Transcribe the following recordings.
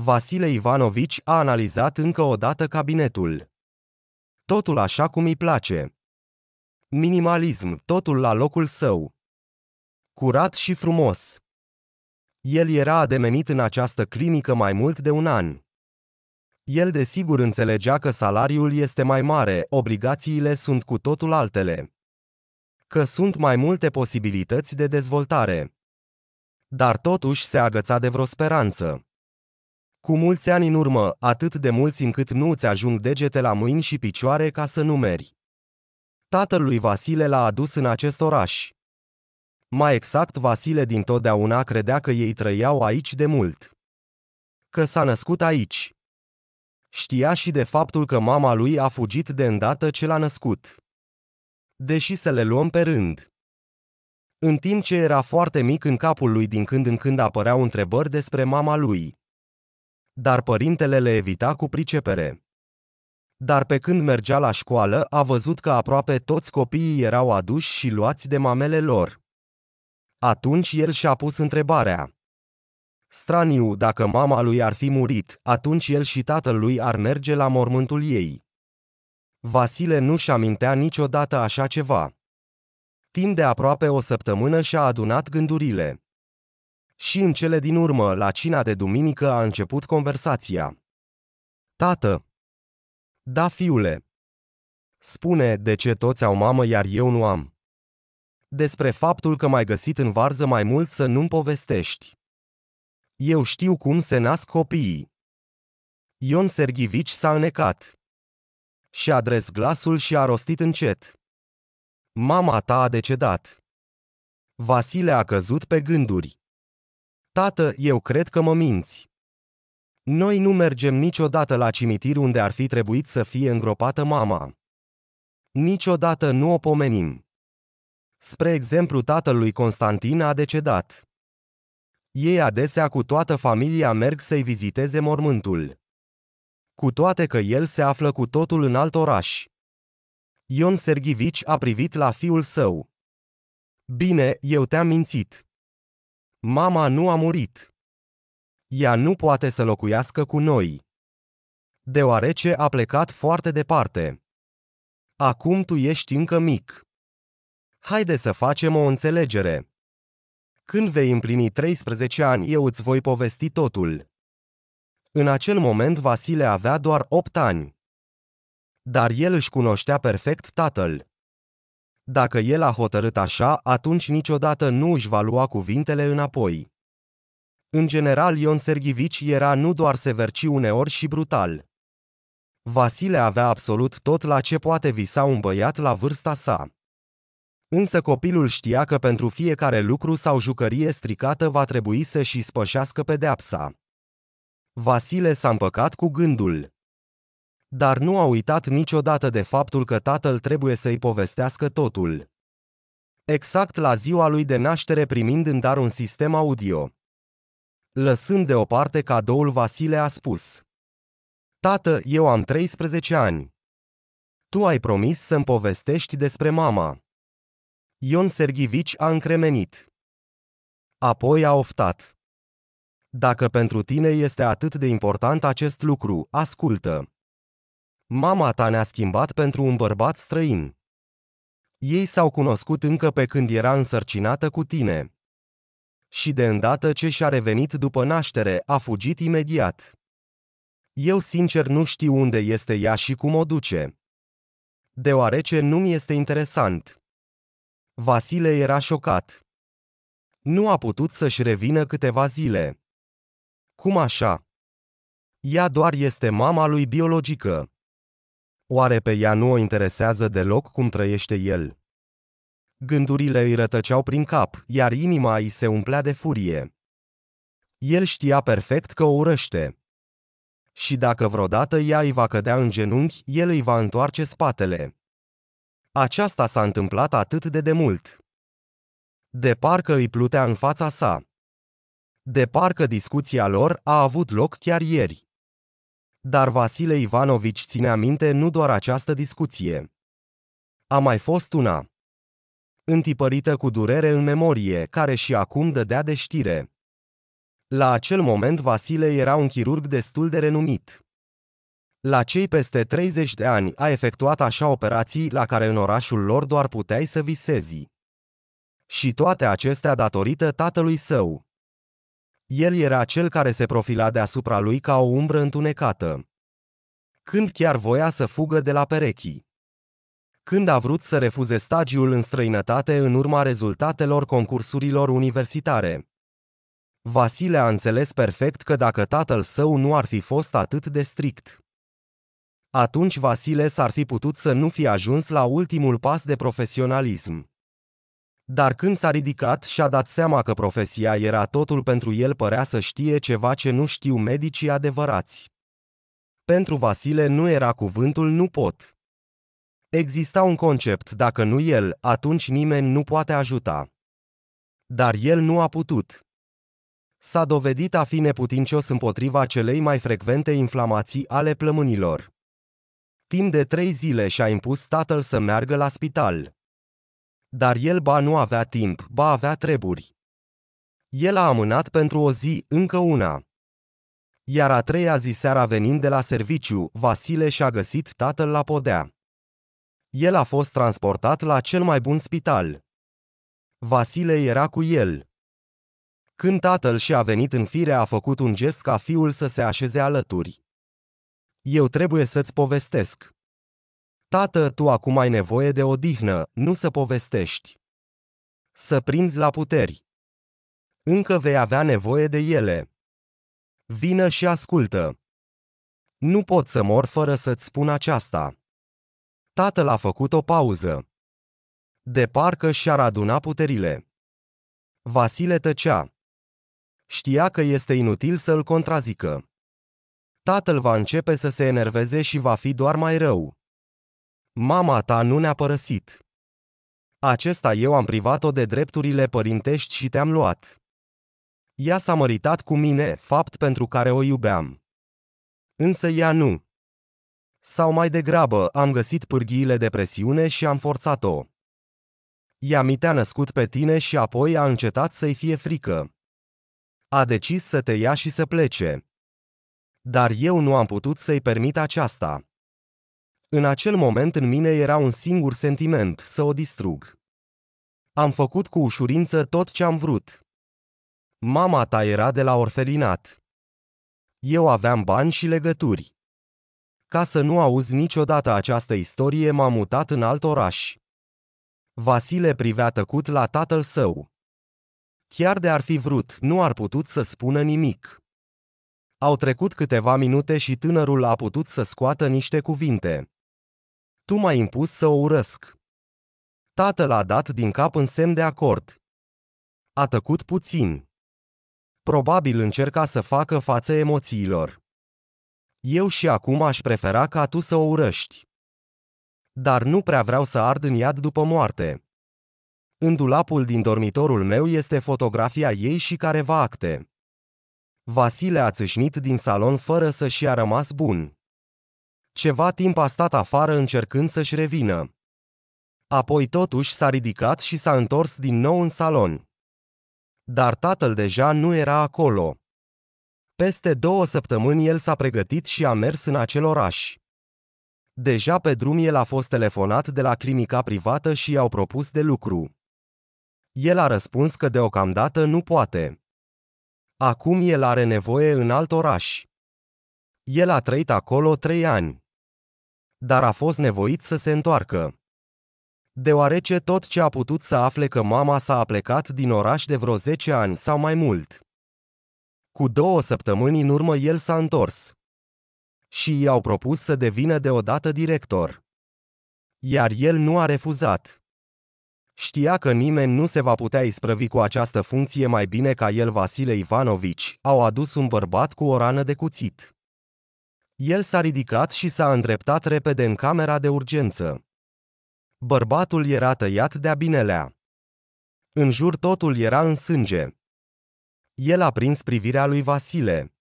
Vasile Ivanovici a analizat încă o dată cabinetul. Totul așa cum îi place. Minimalism, totul la locul său. Curat și frumos. El era ademenit în această clinică mai mult de un an. El desigur înțelegea că salariul este mai mare, obligațiile sunt cu totul altele. Că sunt mai multe posibilități de dezvoltare. Dar totuși se agăța de vreo speranță. Cu mulți ani în urmă, atât de mulți încât nu îți ajung degete la mâini și picioare ca să numeri. Tatăl lui Vasile l-a adus în acest oraș. Mai exact, Vasile din totdeauna credea că ei trăiau aici de mult. Că s-a născut aici. Știa și de faptul că mama lui a fugit de îndată ce l-a născut. Deși să le luăm pe rând. În timp ce era foarte mic în capul lui din când în când apăreau întrebări despre mama lui dar părintele le evita cu pricepere. Dar pe când mergea la școală, a văzut că aproape toți copiii erau aduși și luați de mamele lor. Atunci el și-a pus întrebarea. Straniu, dacă mama lui ar fi murit, atunci el și tatăl lui ar merge la mormântul ei. Vasile nu-și amintea niciodată așa ceva. Timp de aproape o săptămână și-a adunat gândurile. Și în cele din urmă, la cina de duminică, a început conversația. Tată! Da, fiule! Spune de ce toți au mamă, iar eu nu am. Despre faptul că m-ai găsit în varză mai mult să nu-mi povestești. Eu știu cum se nasc copiii. Ion Sergivici s-a înecat. Și adres glasul și a rostit încet. Mama ta a decedat. Vasile a căzut pe gânduri. Tată, eu cred că mă minți. Noi nu mergem niciodată la cimitir unde ar fi trebuit să fie îngropată mama. Niciodată nu o pomenim. Spre exemplu, tatăl lui Constantin a decedat. Ei adesea cu toată familia merg să-i viziteze mormântul. Cu toate că el se află cu totul în alt oraș. Ion Sergivici a privit la fiul său. Bine, eu te-am mințit. Mama nu a murit. Ea nu poate să locuiască cu noi. Deoarece a plecat foarte departe. Acum tu ești încă mic. Haide să facem o înțelegere. Când vei împlini 13 ani, eu îți voi povesti totul. În acel moment Vasile avea doar 8 ani. Dar el își cunoștea perfect tatăl. Dacă el a hotărât așa, atunci niciodată nu își va lua cuvintele înapoi. În general, Ion Sergivici era nu doar sever, ci uneori și brutal. Vasile avea absolut tot la ce poate visa un băiat la vârsta sa. Însă copilul știa că pentru fiecare lucru sau jucărie stricată va trebui să și spășească pedeapsa. Vasile s-a împăcat cu gândul dar nu a uitat niciodată de faptul că tatăl trebuie să-i povestească totul. Exact la ziua lui de naștere primind în dar un sistem audio. Lăsând deoparte cadoul Vasile a spus. Tată, eu am 13 ani. Tu ai promis să-mi povestești despre mama. Ion Sergivici a încremenit. Apoi a oftat. Dacă pentru tine este atât de important acest lucru, ascultă. Mama ta ne-a schimbat pentru un bărbat străin. Ei s-au cunoscut încă pe când era însărcinată cu tine. Și de îndată ce și-a revenit după naștere, a fugit imediat. Eu sincer nu știu unde este ea și cum o duce. Deoarece nu-mi este interesant. Vasile era șocat. Nu a putut să-și revină câteva zile. Cum așa? Ea doar este mama lui biologică. Oare pe ea nu o interesează deloc cum trăiește el? Gândurile îi rătăceau prin cap, iar inima îi se umplea de furie. El știa perfect că o urăște. Și dacă vreodată ea îi va cădea în genunchi, el îi va întoarce spatele. Aceasta s-a întâmplat atât de demult. De parcă îi plutea în fața sa. De parcă discuția lor a avut loc chiar ieri. Dar Vasile Ivanovici ține minte nu doar această discuție. A mai fost una. Întipărită cu durere în memorie, care și acum dădea de știre. La acel moment Vasile era un chirurg destul de renumit. La cei peste 30 de ani a efectuat așa operații la care în orașul lor doar puteai să visezi. Și toate acestea datorită tatălui său. El era cel care se profila deasupra lui ca o umbră întunecată. Când chiar voia să fugă de la perechii. Când a vrut să refuze stagiul în străinătate în urma rezultatelor concursurilor universitare. Vasile a înțeles perfect că dacă tatăl său nu ar fi fost atât de strict, atunci Vasile s-ar fi putut să nu fi ajuns la ultimul pas de profesionalism. Dar când s-a ridicat și-a dat seama că profesia era totul pentru el părea să știe ceva ce nu știu medicii adevărați. Pentru Vasile nu era cuvântul nu pot. Exista un concept, dacă nu el, atunci nimeni nu poate ajuta. Dar el nu a putut. S-a dovedit a fi neputincios împotriva celei mai frecvente inflamații ale plămânilor. Timp de trei zile și-a impus tatăl să meargă la spital. Dar el ba nu avea timp, ba avea treburi. El a amânat pentru o zi încă una. Iar a treia zi seara venind de la serviciu, Vasile și-a găsit tatăl la podea. El a fost transportat la cel mai bun spital. Vasile era cu el. Când tatăl și-a venit în fire, a făcut un gest ca fiul să se așeze alături. Eu trebuie să-ți povestesc. Tată, tu acum ai nevoie de odihnă, nu să povestești. Să prinzi la puteri. Încă vei avea nevoie de ele. Vină și ascultă. Nu pot să mor fără să-ți spun aceasta. Tatăl a făcut o pauză. De parcă și-ar aduna puterile. Vasile tăcea. Știa că este inutil să-l contrazică. Tatăl va începe să se enerveze și va fi doar mai rău. Mama ta nu ne-a părăsit. Acesta eu am privat-o de drepturile părintești și te-am luat. Ea s-a măritat cu mine, fapt pentru care o iubeam. Însă ea nu. Sau mai degrabă, am găsit pârghiile de presiune și am forțat-o. Ea mi te-a născut pe tine și apoi a încetat să-i fie frică. A decis să te ia și să plece. Dar eu nu am putut să-i permit aceasta. În acel moment în mine era un singur sentiment, să o distrug. Am făcut cu ușurință tot ce am vrut. Mama ta era de la orfelinat. Eu aveam bani și legături. Ca să nu auzi niciodată această istorie, m-am mutat în alt oraș. Vasile privea tăcut la tatăl său. Chiar de ar fi vrut, nu ar putut să spună nimic. Au trecut câteva minute și tânărul a putut să scoată niște cuvinte. Tu m-ai impus să o urăsc. Tatăl a dat din cap în semn de acord. A tăcut puțin. Probabil încerca să facă față emoțiilor. Eu și acum aș prefera ca tu să o urăști. Dar nu prea vreau să ard în iad după moarte. În dulapul din dormitorul meu este fotografia ei și careva acte. Vasile a țâșnit din salon fără să și-a rămas bun. Ceva timp a stat afară încercând să-și revină. Apoi totuși s-a ridicat și s-a întors din nou în salon. Dar tatăl deja nu era acolo. Peste două săptămâni el s-a pregătit și a mers în acel oraș. Deja pe drum el a fost telefonat de la clinica privată și i-au propus de lucru. El a răspuns că deocamdată nu poate. Acum el are nevoie în alt oraș. El a trăit acolo trei ani dar a fost nevoit să se întoarcă. Deoarece tot ce a putut să afle că mama s-a plecat din oraș de vreo 10 ani sau mai mult. Cu două săptămâni în urmă el s-a întors. Și i-au propus să devină deodată director. Iar el nu a refuzat. Știa că nimeni nu se va putea isprăvi cu această funcție mai bine ca el Vasile Ivanovici, au adus un bărbat cu o rană de cuțit. El s-a ridicat și s-a îndreptat repede în camera de urgență. Bărbatul era tăiat de-a binelea. În jur totul era în sânge. El a prins privirea lui Vasile.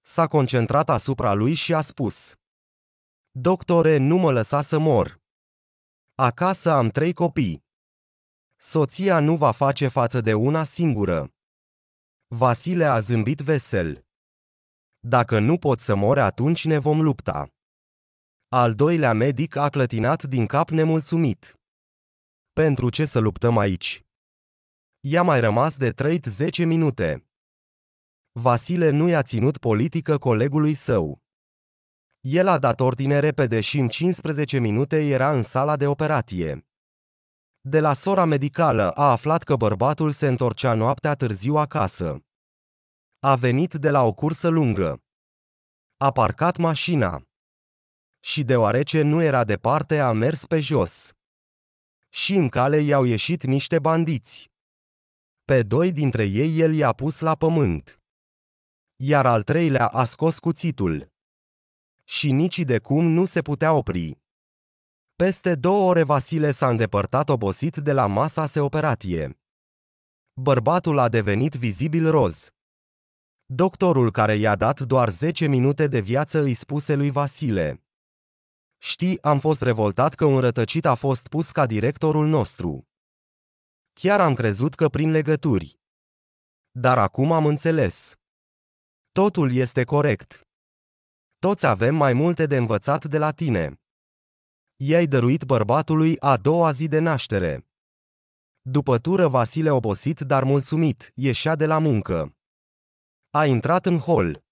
S-a concentrat asupra lui și a spus. Doctore, nu mă lăsa să mor. Acasă am trei copii. Soția nu va face față de una singură. Vasile a zâmbit vesel. Dacă nu pot să mor, atunci ne vom lupta. Al doilea medic a clătinat din cap nemulțumit. Pentru ce să luptăm aici? I-a mai rămas de trăit 10 minute. Vasile nu i-a ținut politică colegului său. El a dat ordine repede și în 15 minute era în sala de operație. De la sora medicală a aflat că bărbatul se întorcea noaptea târziu acasă. A venit de la o cursă lungă. A parcat mașina. Și deoarece nu era departe, a mers pe jos. Și în cale i-au ieșit niște bandiți. Pe doi dintre ei el i-a pus la pământ. Iar al treilea a scos cuțitul. Și nici de cum nu se putea opri. Peste două ore Vasile s-a îndepărtat obosit de la masa se operatie. Bărbatul a devenit vizibil roz. Doctorul care i-a dat doar 10 minute de viață îi spuse lui Vasile. Știi, am fost revoltat că un rătăcit a fost pus ca directorul nostru. Chiar am crezut că prin legături. Dar acum am înțeles. Totul este corect. Toți avem mai multe de învățat de la tine. I-ai dăruit bărbatului a doua zi de naștere. După tură Vasile obosit, dar mulțumit, ieșea de la muncă. A intrat în hol.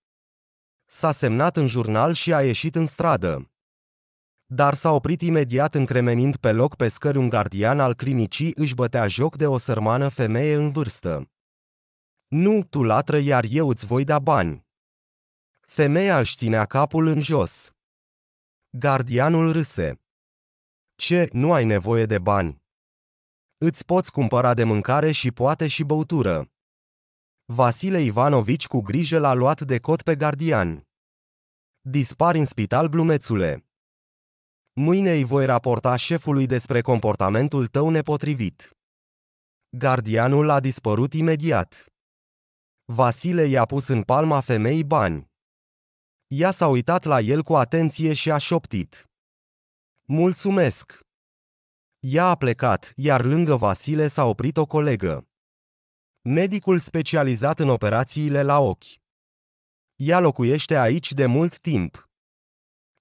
S-a semnat în jurnal și a ieșit în stradă. Dar s-a oprit imediat încremenind pe loc pe scări un gardian al clinicii își bătea joc de o sărmană femeie în vârstă. Nu, tu latră, iar eu îți voi da bani. Femeia își ținea capul în jos. Gardianul râse. Ce, nu ai nevoie de bani? Îți poți cumpăra de mâncare și poate și băutură. Vasile Ivanovici cu grijă l-a luat de cot pe gardian. Dispar în spital glumețule. Mâine îi voi raporta șefului despre comportamentul tău nepotrivit. Gardianul a dispărut imediat. Vasile i-a pus în palma femeii bani. Ea s-a uitat la el cu atenție și a șoptit. Mulțumesc! Ea a plecat, iar lângă Vasile s-a oprit o colegă medicul specializat în operațiile la ochi. Ea locuiește aici de mult timp.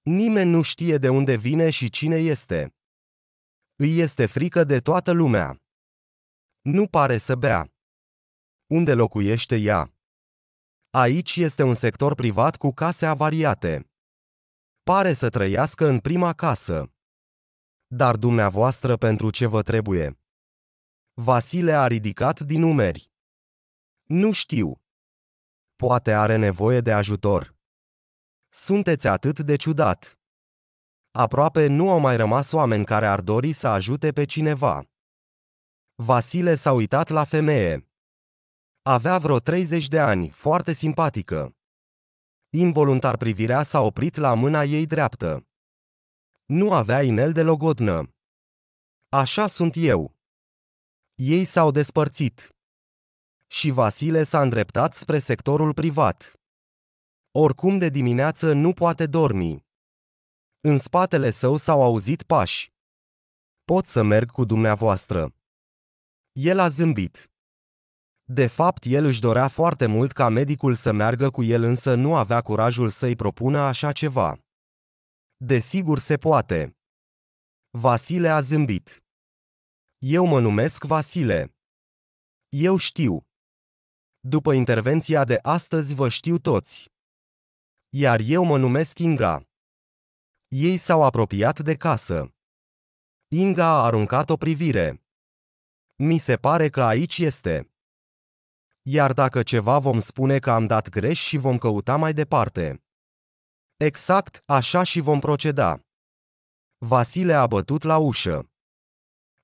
Nimeni nu știe de unde vine și cine este. Îi este frică de toată lumea. Nu pare să bea. Unde locuiește ea? Aici este un sector privat cu case avariate. Pare să trăiască în prima casă. Dar dumneavoastră pentru ce vă trebuie? Vasile a ridicat din umeri. Nu știu. Poate are nevoie de ajutor. Sunteți atât de ciudat. Aproape nu au mai rămas oameni care ar dori să ajute pe cineva. Vasile s-a uitat la femeie. Avea vreo 30 de ani, foarte simpatică. Involuntar privirea s-a oprit la mâna ei dreaptă. Nu avea inel de logodnă. Așa sunt eu. Ei s-au despărțit și Vasile s-a îndreptat spre sectorul privat. Oricum de dimineață nu poate dormi. În spatele său s-au auzit pași. Pot să merg cu dumneavoastră. El a zâmbit. De fapt, el își dorea foarte mult ca medicul să meargă cu el, însă nu avea curajul să-i propună așa ceva. Desigur se poate. Vasile a zâmbit. Eu mă numesc Vasile. Eu știu. După intervenția de astăzi vă știu toți. Iar eu mă numesc Inga. Ei s-au apropiat de casă. Inga a aruncat o privire. Mi se pare că aici este. Iar dacă ceva vom spune că am dat greș și vom căuta mai departe. Exact, așa și vom proceda. Vasile a bătut la ușă.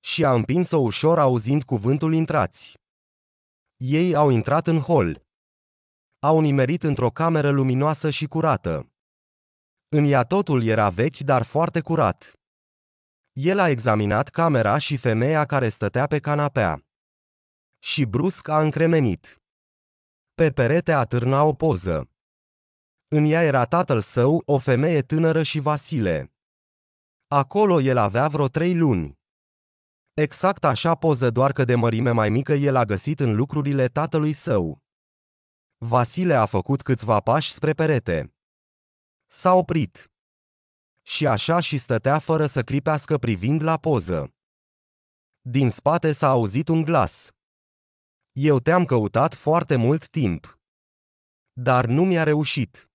Și a împins-o ușor auzind cuvântul intrați. Ei au intrat în hol. Au nimerit într-o cameră luminoasă și curată. În ea totul era vechi, dar foarte curat. El a examinat camera și femeia care stătea pe canapea. Și brusc a încremenit. Pe perete atârna o poză. În ea era tatăl său, o femeie tânără și Vasile. Acolo el avea vreo trei luni. Exact așa poză doar că de mărime mai mică el a găsit în lucrurile tatălui său. Vasile a făcut câțiva pași spre perete. S-a oprit. Și așa și stătea fără să clipească privind la poză. Din spate s-a auzit un glas. Eu te-am căutat foarte mult timp. Dar nu mi-a reușit.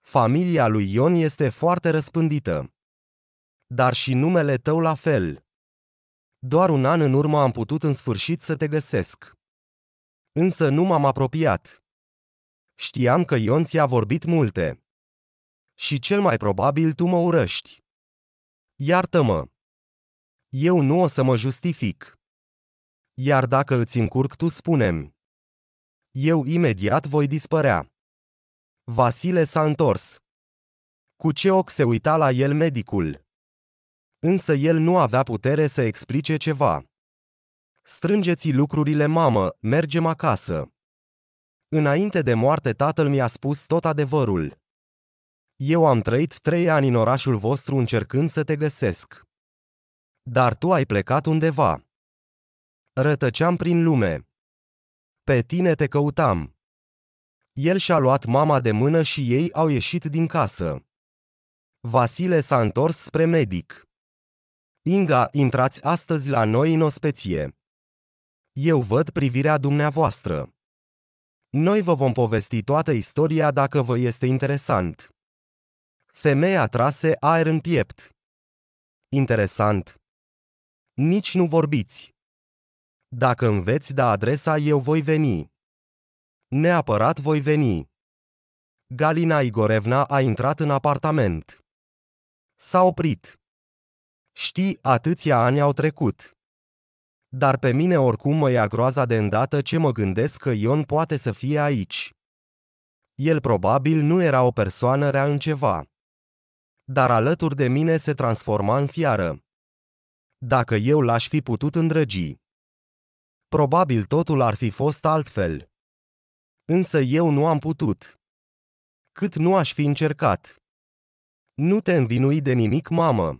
Familia lui Ion este foarte răspândită. Dar și numele tău la fel. Doar un an în urmă am putut în sfârșit să te găsesc. Însă nu m-am apropiat. Știam că Ion ți-a vorbit multe. Și cel mai probabil tu mă urăști. Iartă-mă. Eu nu o să mă justific. Iar dacă îți încurc, tu spunem. Eu imediat voi dispărea. Vasile s-a întors. Cu ce ochi se uita la el medicul? însă el nu avea putere să explice ceva. Strângeți lucrurile, mamă, mergem acasă. Înainte de moarte, tatăl mi-a spus tot adevărul. Eu am trăit trei ani în orașul vostru încercând să te găsesc. Dar tu ai plecat undeva. Rătăceam prin lume. Pe tine te căutam. El și-a luat mama de mână și ei au ieșit din casă. Vasile s-a întors spre medic. Inga, intrați astăzi la noi în ospeție. Eu văd privirea dumneavoastră. Noi vă vom povesti toată istoria dacă vă este interesant. Femeia trase aer în piept. Interesant. Nici nu vorbiți. Dacă înveți da adresa, eu voi veni. Neapărat voi veni. Galina Igorevna a intrat în apartament. S-a oprit. Știi, atâția ani au trecut. Dar pe mine oricum mă ia groaza de îndată ce mă gândesc că Ion poate să fie aici. El probabil nu era o persoană rea în ceva. Dar alături de mine se transforma în fiară. Dacă eu l-aș fi putut îndrăgi. Probabil totul ar fi fost altfel. Însă eu nu am putut. Cât nu aș fi încercat. Nu te învinui de nimic, mamă.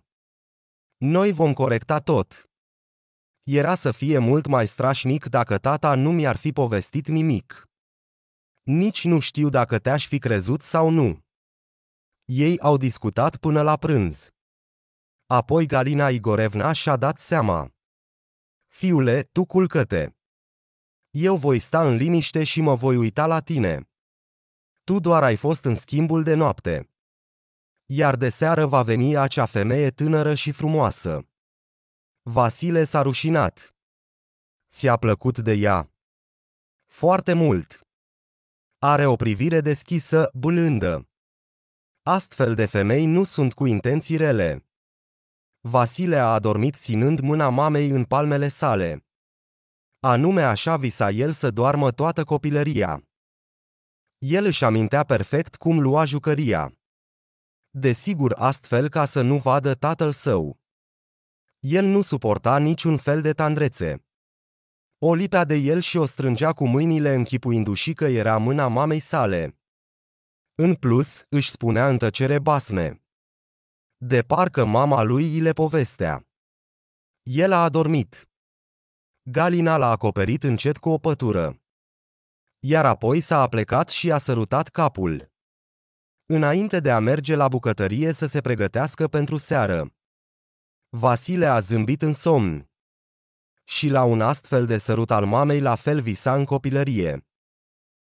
Noi vom corecta tot. Era să fie mult mai strașnic dacă tata nu mi-ar fi povestit nimic. Nici nu știu dacă te-aș fi crezut sau nu. Ei au discutat până la prânz. Apoi Galina Igorevna și-a dat seama. Fiule, tu culcă-te. Eu voi sta în liniște și mă voi uita la tine. Tu doar ai fost în schimbul de noapte iar de seară va veni acea femeie tânără și frumoasă. Vasile s-a rușinat. Ți-a plăcut de ea. Foarte mult. Are o privire deschisă, blândă. Astfel de femei nu sunt cu intenții rele. Vasile a adormit ținând mâna mamei în palmele sale. Anume așa visa el să doarmă toată copilăria. El își amintea perfect cum lua jucăria desigur astfel ca să nu vadă tatăl său. El nu suporta niciun fel de tandrețe. O lipea de el și o strângea cu mâinile închipuindu-și că era mâna mamei sale. În plus, își spunea în tăcere basme. De parcă mama lui îi le povestea. El a adormit. Galina l-a acoperit încet cu o pătură. Iar apoi s-a aplecat și a sărutat capul. Înainte de a merge la bucătărie să se pregătească pentru seară. Vasile a zâmbit în somn. Și la un astfel de sărut al mamei la fel visa în copilărie.